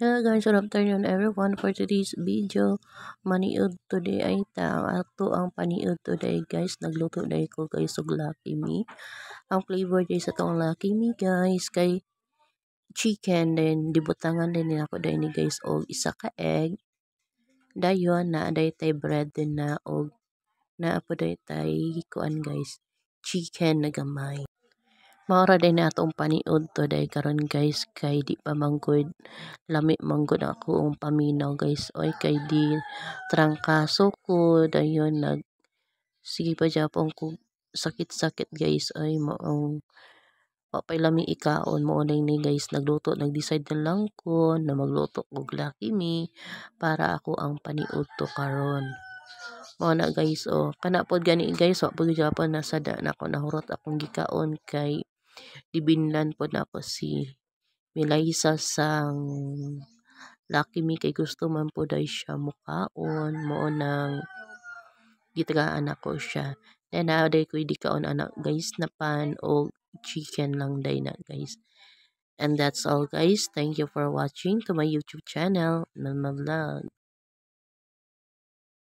Hello guys, good afternoon everyone. For today's video, maniod today ay tao. Ato ang paniod today guys. Nagluto na ko guys og lucky me. Ang flavor guys sa tong lucky me guys kay chicken din dibutangan din ako dai ni guys og isa ka egg. Dayon na day tay bread din na og na apo day tay kuan guys. Chicken na gamay. Maura din na atong paniod to day karon guys kay di pa manggod lami manggod ako ang paminaw guys oy kay di trangkaso ko dayon nag sige pa japon ko sakit-sakit guys ay maong papay lami ikaon mo na ni guys nagluto nag-decide na lang ko na magluto og laki mi para ako ang paniud to karon mo na guys oh kana pod gani guys wa pod gyapon na sada na ako nahurot akong gikaon kay Dibinlan po na po si Milaysa sang laki mi kay gusto man po dahil siya mukaon, mo nang gitragaan ako siya. Then, naaday ko hindi kaon anak guys na pan o chicken lang day na guys. And that's all guys. Thank you for watching to my YouTube channel, vlog